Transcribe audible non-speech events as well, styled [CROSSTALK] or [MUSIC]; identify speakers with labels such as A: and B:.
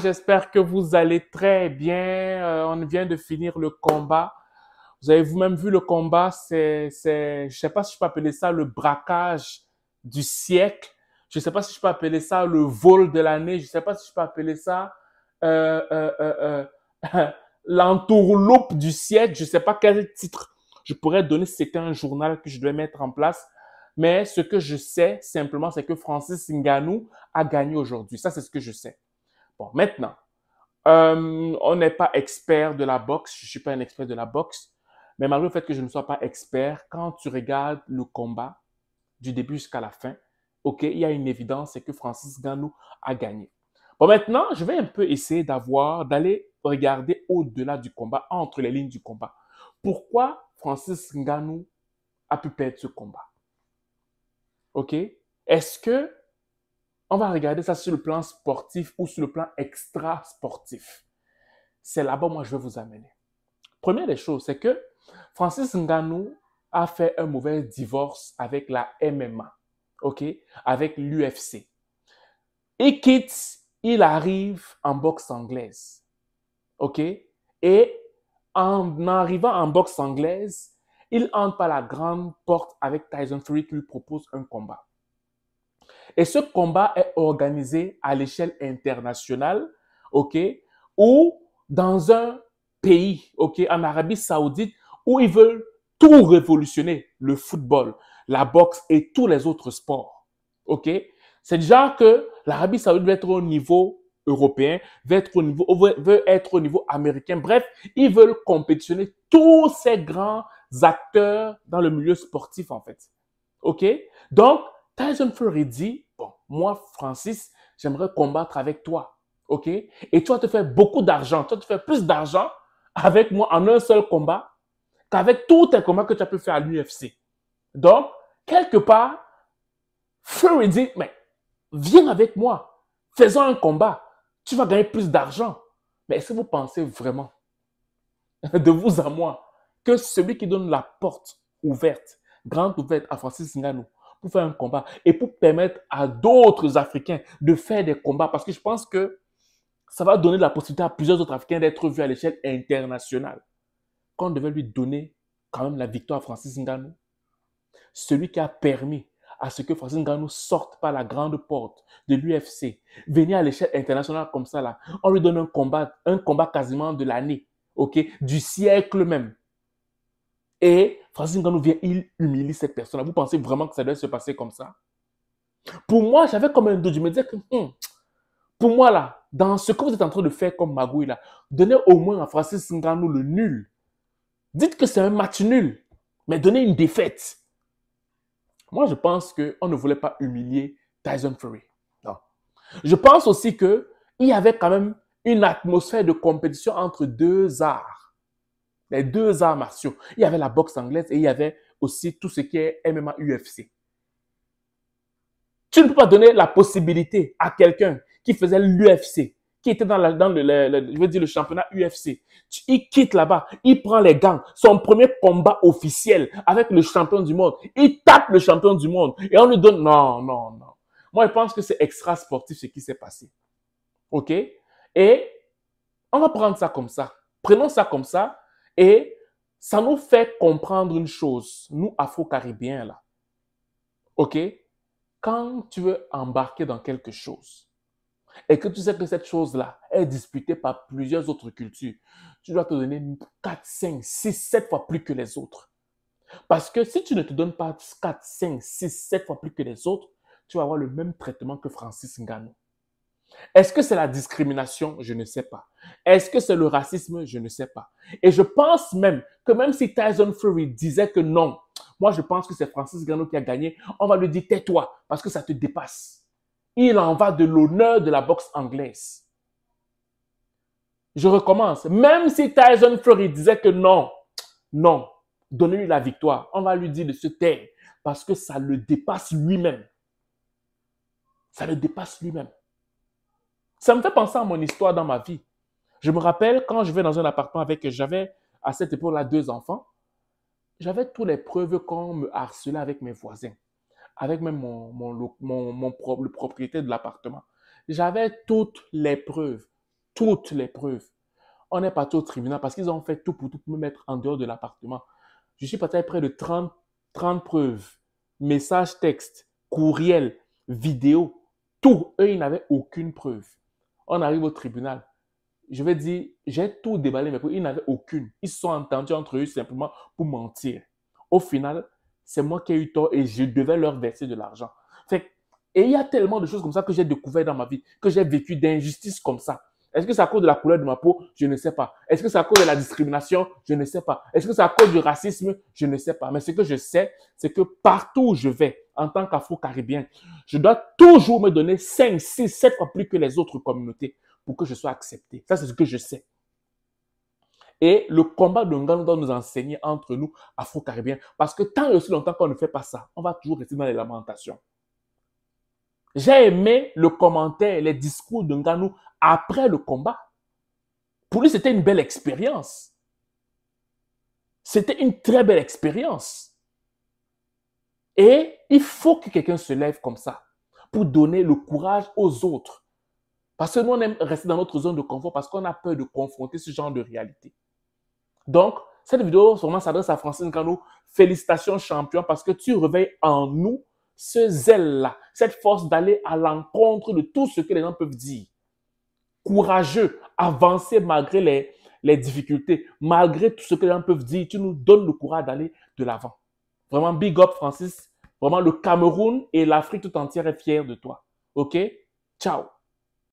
A: J'espère que vous allez très bien. Euh, on vient de finir le combat. Vous avez vous-même vu le combat. C'est, je ne sais pas si je peux appeler ça le braquage du siècle. Je ne sais pas si je peux appeler ça le vol de l'année. Je ne sais pas si je peux appeler ça euh, euh, euh, euh [LAUGHS] l'entourloupe du siècle. Je ne sais pas quel titre je pourrais donner. C'était un journal que je devais mettre en place. Mais ce que je sais simplement, c'est que Francis Ngannou a gagné aujourd'hui. Ça, c'est ce que je sais. Bon, maintenant, euh, on n'est pas expert de la boxe. Je suis pas un expert de la boxe. Mais malgré le fait que je ne sois pas expert, quand tu regardes le combat du début jusqu'à la fin, OK, il y a une évidence, c'est que Francis Ngannou a gagné. Bon, maintenant, je vais un peu essayer d'avoir, d'aller regarder au-delà du combat, entre les lignes du combat. Pourquoi Francis Ngannou a pu perdre ce combat? OK? Est-ce que on va regarder ça sur le plan sportif ou sur le plan extra-sportif. C'est là-bas, moi, je vais vous amener. Première des choses, c'est que Francis Ngannou a fait un mauvais divorce avec la MMA, OK? Avec l'UFC. Il quitte, il arrive en boxe anglaise, OK? Et en arrivant en boxe anglaise, il entre par la grande porte avec Tyson Fury qui lui propose un combat. Et ce combat est organisé à l'échelle internationale, OK, ou dans un pays, OK, en Arabie saoudite, où ils veulent tout révolutionner, le football, la boxe et tous les autres sports, OK C'est déjà que l'Arabie saoudite veut être au niveau européen, veut être au niveau, veut être au niveau américain. Bref, ils veulent compétitionner tous ces grands acteurs dans le milieu sportif, en fait. OK? Donc, Tyson Fury dit, Bon, moi, Francis, j'aimerais combattre avec toi. OK Et tu vas te faire beaucoup d'argent. Tu vas te faire plus d'argent avec moi en un seul combat qu'avec tous tes combats que tu as pu faire à l'UFC. Donc, quelque part, Fury dit, mais viens avec moi, faisons un combat, tu vas gagner plus d'argent. Mais est-ce que vous pensez vraiment, [LAUGHS] de vous à moi, que celui qui donne la porte ouverte, grande ouverte à Francis Ngannou, pour faire un combat et pour permettre à d'autres Africains de faire des combats. Parce que je pense que ça va donner la possibilité à plusieurs autres Africains d'être vus à l'échelle internationale. Quand on devait lui donner quand même la victoire à Francis Ngannou, celui qui a permis à ce que Francis Ngannou sorte par la grande porte de l'UFC, venir à l'échelle internationale comme ça là, on lui donne un combat, un combat quasiment de l'année, ok, du siècle même. Et Francis Ngannou vient, il humilie cette personne. là Vous pensez vraiment que ça doit se passer comme ça Pour moi, j'avais comme un doute. Je me disais que, hmm, pour moi, là, dans ce que vous êtes en train de faire comme magouille, là, donnez au moins à Francis Ngannou le nul. Dites que c'est un match nul, mais donnez une défaite. Moi, je pense qu'on ne voulait pas humilier Tyson Fury. Non. Je pense aussi qu'il y avait quand même une atmosphère de compétition entre deux arts les deux arts martiaux. Il y avait la boxe anglaise et il y avait aussi tout ce qui est MMA UFC. Tu ne peux pas donner la possibilité à quelqu'un qui faisait l'UFC, qui était dans, la, dans le, je veux le championnat UFC. il quitte là-bas, il prend les gants, son premier combat officiel avec le champion du monde. Il tape le champion du monde et on lui donne... Non, non, non. Moi, je pense que c'est extra sportif ce qui s'est passé. OK? Et on va prendre ça comme ça. Prenons ça comme ça et ça nous fait comprendre une chose, nous Afro-Caribéens là. OK Quand tu veux embarquer dans quelque chose et que tu sais que cette chose-là est disputée par plusieurs autres cultures, tu dois te donner 4, 5, 6, 7 fois plus que les autres. Parce que si tu ne te donnes pas 4, 5, 6, 7 fois plus que les autres, tu vas avoir le même traitement que Francis Ngannou. Est-ce que c'est la discrimination Je ne sais pas. Est-ce que c'est le racisme Je ne sais pas. Et je pense même que même si Tyson Fury disait que non, moi je pense que c'est Francis Granot qui a gagné, on va lui dire tais-toi parce que ça te dépasse. Il en va de l'honneur de la boxe anglaise. Je recommence. Même si Tyson Fury disait que non, non, donnez-lui la victoire. On va lui dire de se taire parce que ça le dépasse lui-même. Ça le dépasse lui-même. Ça me fait penser à mon histoire dans ma vie. Je me rappelle quand je vais dans un appartement avec, j'avais à cette époque-là deux enfants, j'avais toutes les preuves qu'on me harcelait avec mes voisins, avec même mon, mon, le propriétaire de l'appartement. J'avais toutes les preuves, toutes les preuves. On est pas au tribunal parce qu'ils ont fait tout pour tout me mettre en dehors de l'appartement. Je suis parti près de 30, 30 preuves, messages, textes, courriels, vidéos, tout. Eux, ils n'avaient aucune preuve. On arrive au tribunal. Je vais dire, j'ai tout déballé, mais ils n'avaient aucune. Ils se sont entendus entre eux simplement pour mentir. Au final, c'est moi qui ai eu tort et je devais leur verser de l'argent. et il y a tellement de choses comme ça que j'ai découvert dans ma vie, que j'ai vécu d'injustice comme ça. Est-ce que c'est à cause de la couleur de ma peau Je ne sais pas. Est-ce que c'est à cause de la discrimination Je ne sais pas. Est-ce que c'est à cause du racisme Je ne sais pas. Mais ce que je sais, c'est que partout où je vais, en tant qu'Afro-Caribéen, je dois toujours me donner 5, 6, 7 fois plus que les autres communautés pour que je sois accepté. Ça, c'est ce que je sais. Et le combat de Ngannou doit nous enseigner entre nous, Afro-Caribéens. Parce que tant et aussi longtemps qu'on ne fait pas ça, on va toujours rester dans les lamentations. J'ai aimé le commentaire, les discours de Ngannou après le combat. Pour lui, c'était une belle expérience. C'était une très belle expérience. Et il faut que quelqu'un se lève comme ça pour donner le courage aux autres. Parce que nous, on aime rester dans notre zone de confort parce qu'on a peur de confronter ce genre de réalité. Donc, cette vidéo sûrement s'adresse à Francine Ngannou. Félicitations, champion, parce que tu réveilles en nous ce zèle-là, cette force d'aller à l'encontre de tout ce que les gens peuvent dire. Courageux, avancer malgré les difficultés, malgré tout ce que les gens peuvent dire, tu nous donnes le courage d'aller de l'avant. Vraiment, big up, Francis. Vraiment, le Cameroun et l'Afrique tout entière est fière de toi. OK? Ciao.